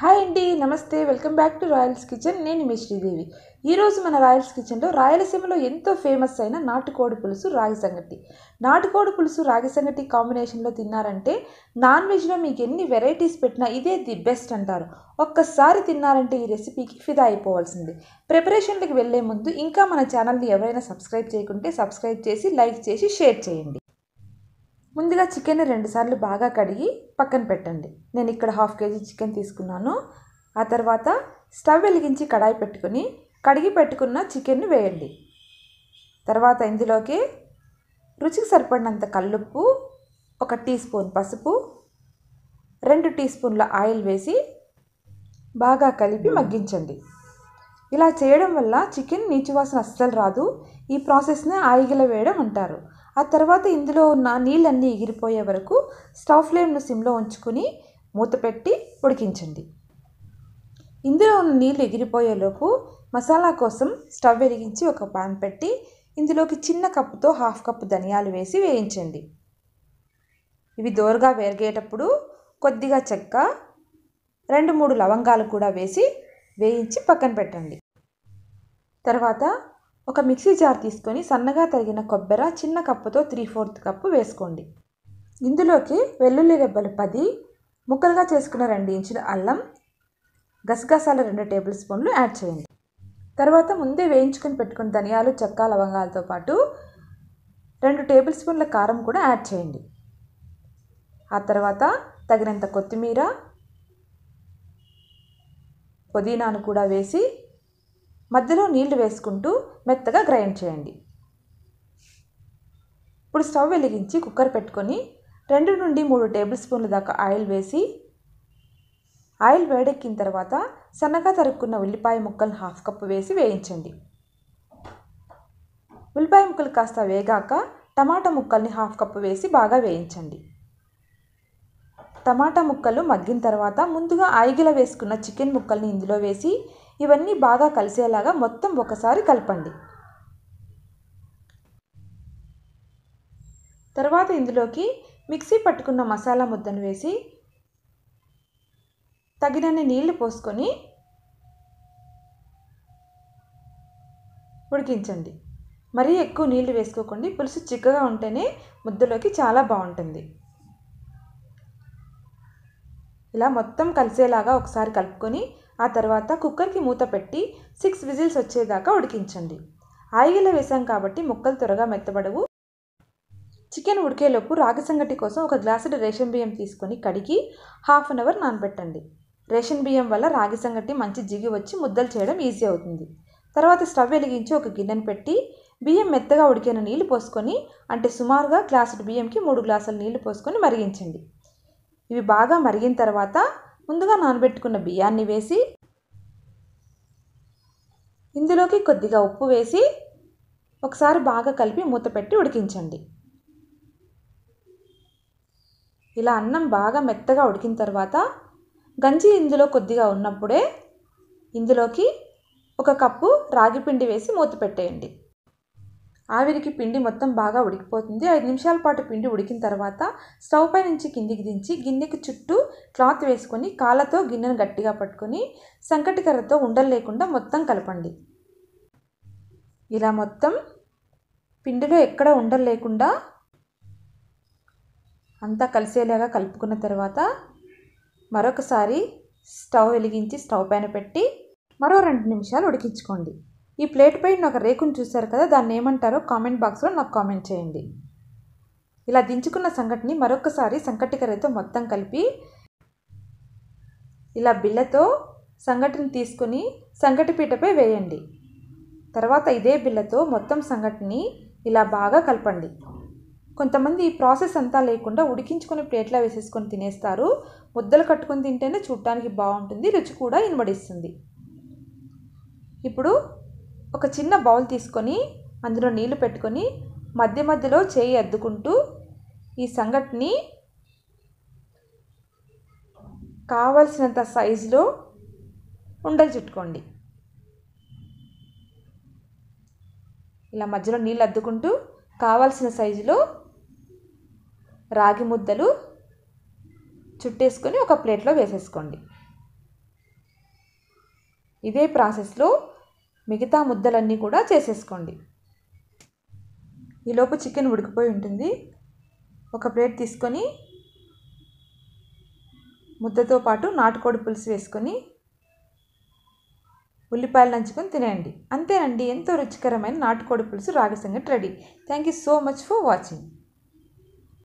hi అండి నమస్తే welcome back to Royals Kitchen నేను మీ శ్రీదేవి ఈరోజు మన రాయల్స్ కిచెన్లో రాయలసీమలో ఎంతో ఫేమస్ అయిన నాటుకోడి పులుసు రాగి సంగటి నాటుకోడి పులుసు రాగి సంగటి కాంబినేషన్లో తిన్నారంటే నాన్ వెజ్లో మీకు ఎన్ని వెరైటీస్ పెట్టినా ఇదే ది బెస్ట్ అంటారు ఒక్కసారి తిన్నారంటే ఈ రెసిపీకి ఫిదా అయిపోవాల్సింది ప్రిపరేషన్లకు వెళ్లే ముందు ఇంకా మన ఛానల్ని ఎవరైనా సబ్స్క్రైబ్ చేయకుంటే సబ్స్క్రైబ్ చేసి లైక్ చేసి షేర్ చేయండి ముందుగా చికెన్ రెండుసార్లు బాగా కడిగి పక్కన పెట్టండి నేను ఇక్కడ హాఫ్ కేజీ చికెన్ తీసుకున్నాను ఆ తర్వాత స్టవ్ వెలిగించి కడాయి పెట్టుకుని కడిగి పెట్టుకున్న చికెన్ వేయండి తర్వాత ఇందులోకి రుచికి సరిపడినంత కల్లుప్పు ఒక టీ స్పూన్ పసుపు రెండు టీ స్పూన్ల ఆయిల్ వేసి బాగా కలిపి మగ్గించండి ఇలా చేయడం వల్ల చికెన్ నీచువాసన అస్సలు రాదు ఈ ప్రాసెస్నే ఆయిగిల వేయడం అంటారు ఆ తర్వాత ఇందులో ఉన్న నీళ్ళన్నీ ఎగిరిపోయే వరకు స్టవ్ ఫ్లేమ్ను సిమ్లో ఉంచుకుని మూత పెట్టి ఉడికించండి ఇందులో ఉన్న నీళ్ళు ఎగిరిపోయేలోపు మసాలా కోసం స్టవ్ వెలిగించి ఒక పాన్ పెట్టి ఇందులోకి చిన్న కప్పుతో హాఫ్ కప్పు ధనియాలు వేసి వేయించండి ఇవి దోరగా వేరిగేటప్పుడు కొద్దిగా చెక్క రెండు మూడు లవంగాలు కూడా వేసి వేయించి పక్కన పెట్టండి తర్వాత ఒక మిక్సీ జార్ తీసుకొని సన్నగా తరిగిన కొబ్బరి చిన్న కప్పుతో త్రీ ఫోర్త్ కప్పు వేసుకోండి ఇందులోకి వెల్లుల్లి రెబ్బలు పది ముక్కలుగా చేసుకున్న రెండు ఇంచుల అల్లం గసగసాల రెండు టేబుల్ స్పూన్లు యాడ్ చేయండి తర్వాత ముందే వేయించుకొని పెట్టుకున్న ధనియాలు చెక్క లవంగాలతో పాటు రెండు టేబుల్ స్పూన్ల కారం కూడా యాడ్ చేయండి ఆ తర్వాత తగినంత కొత్తిమీర పుదీనాను కూడా వేసి మధ్యలో నీళ్లు వేసుకుంటూ మెత్తగా గ్రైండ్ చేయండి ఇప్పుడు స్టవ్ వెలిగించి కుక్కర్ పెట్టుకొని రెండు నుండి మూడు టేబుల్ స్పూన్ల దాకా ఆయిల్ వేసి ఆయిల్ వేడెక్కిన తర్వాత సన్నగా తరుక్కున్న ఉల్లిపాయ ముక్కలు హాఫ్ కప్పు వేసి వేయించండి ఉల్లిపాయ ముక్కలు కాస్త వేగాక టమాటా ముక్కల్ని హాఫ్ కప్పు వేసి బాగా వేయించండి టమాటా ముక్కలు మగ్గిన తర్వాత ముందుగా ఆయిగిల వేసుకున్న చికెన్ ముక్కల్ని ఇందులో వేసి ఇవన్నీ బాగా కలిసేలాగా మొత్తం ఒకసారి కలపండి తర్వాత ఇందులోకి మిక్సీ పట్టుకున్న మసాలా ముద్దను వేసి తగినన్ని నీళ్లు పోసుకొని ఉడికించండి మరీ ఎక్కువ నీళ్లు వేసుకోకండి పులుసు చిక్కగా ఉంటేనే ముద్దలోకి చాలా బాగుంటుంది ఇలా మొత్తం కలిసేలాగా ఒకసారి కలుపుకొని ఆ తర్వాత కుక్కర్కి మూత పెట్టి సిక్స్ విజిల్స్ వచ్చేదాకా ఉడికించండి ఆయిల్ వేసాం కాబట్టి ముక్కలు త్వరగా మెత్తబడవు చికెన్ ఉడికేలోపు రాగి సంగటి కోసం ఒక గ్లాసుడు రేషన్ బియ్యం తీసుకొని కడిగి హాఫ్ అన్ అవర్ నానబెట్టండి రేషన్ బియ్యం వల్ల రాగి సంగటి మంచి జిగి వచ్చి ముద్దలు చేయడం ఈజీ అవుతుంది తర్వాత స్టవ్ వెలిగించి ఒక గిన్నెను పెట్టి బియ్యం మెత్తగా ఉడికిన నీళ్లు పోసుకొని అంటే సుమారుగా గ్లాసు బియ్యంకి మూడు గ్లాసుల నీళ్లు పోసుకొని మరిగించండి ఇవి బాగా మరిగిన తర్వాత ముందుగా నానబెట్టుకున్న బియ్యాన్ని వేసి ఇందులోకి కొద్దిగా ఉప్పు వేసి ఒకసారి బాగా కలిపి మూత పెట్టి ఉడికించండి ఇలా అన్నం బాగా మెత్తగా ఉడికిన తర్వాత గంజి ఇందులో కొద్దిగా ఉన్నప్పుడే ఇందులోకి ఒక కప్పు రాగి పిండి వేసి మూత పెట్టేయండి ఆవిరికి పిండి మొత్తం బాగా ఉడికిపోతుంది ఐదు నిమిషాల పాటు పిండి ఉడికిన తర్వాత స్టవ్ పై నుంచి కిందికి దించి గిన్నెకి చుట్టూ క్లాత్ వేసుకొని కాళ్ళతో గిన్నెను గట్టిగా పట్టుకొని సంకటికర్రతో ఉండలు లేకుండా మొత్తం కలపండి ఇలా మొత్తం పిండిలో ఎక్కడ ఉండలు లేకుండా అంతా కలిసేలాగా కలుపుకున్న తర్వాత మరొకసారి స్టవ్ వెలిగించి స్టవ్ పైన పెట్టి మరో రెండు నిమిషాలు ఉడికించుకోండి ఈ ప్లేట్ పైన ఒక రేకును చూశారు కదా దాన్ని ఏమంటారో కామెంట్ బాక్స్లో నాకు కామెంట్ చేయండి ఇలా దించుకున్న సంఘటని మరొకసారి సంకటికరతో మొత్తం కలిపి ఇలా బిళ్ళతో సంఘటన తీసుకుని సంఘటి పీటపై వేయండి తర్వాత ఇదే బిళ్ళతో మొత్తం సంఘటన ఇలా బాగా కలపండి కొంతమంది ఈ ప్రాసెస్ అంతా లేకుండా ఉడికించుకొని ప్లేట్లో వేసేసుకొని తినేస్తారు ముద్దలు కట్టుకొని తింటేనే చూడటానికి బాగుంటుంది రుచి కూడా ఇనబడిస్తుంది ఇప్పుడు ఒక చిన్న బౌల్ తీసుకొని అందులో నీళ్లు పెట్టుకొని మధ్య మధ్యలో చేయి అద్దుకుంటూ ఈ సంగటిని కావలసినంత సైజులో ఉండలు చుట్టుకోండి ఇలా మధ్యలో నీళ్ళు అద్దుకుంటూ కావాల్సిన సైజులో రాగి ముద్దలు చుట్టేసుకొని ఒక ప్లేట్లో వేసేసుకోండి ఇదే ప్రాసెస్లో మిగతా ముద్దలన్నీ కూడా చేసేసుకోండి ఈలోపు చికెన్ ఉడికిపోయి ఉంటుంది ఒక ప్లేట్ తీసుకొని ముద్దతో పాటు నాటుకోడి పులుసు వేసుకొని ఉల్లిపాయలు నంచుకొని తినేయండి అంతేనండి ఎంతో రుచికరమైన నాటుకోడి పులుసు రాగసంగతి ready thank you so much for watching